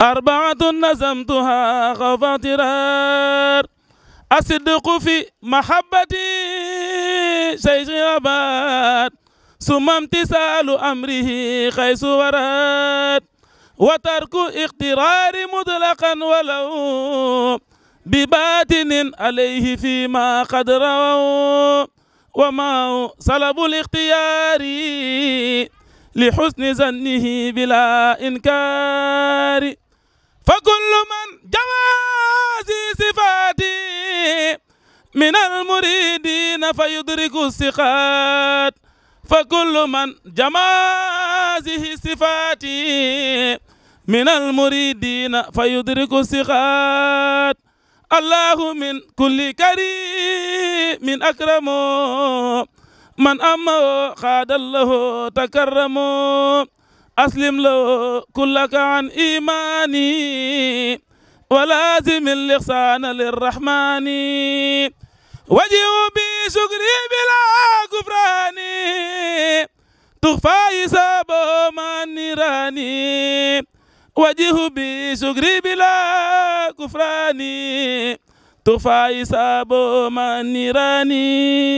أربعة نزمتها خوف أصدق الصدق في محبتي شيخ أباد ثم امتثال أمره خيس ورد وترك اقترار مطلقا ولو بباتن عليه فيما قد رووا وما صلب الاختيار لحسن ظنه بلا إنكار فكل من جوازي صفاتي من المريدين فيدرك الثقات فكل من جمازه صفاتي من المريدين فيدرك الثقات الله من كل كريم من أكرم من أمه خاد الله تكرمه أسلم له كلك عن إيماني ولازم الإحسان للرحمن وجه بشكري بلا كفران تخفى حسابه ما نيراني وجه بشكري بلا كفران تخفى حسابه ما نيراني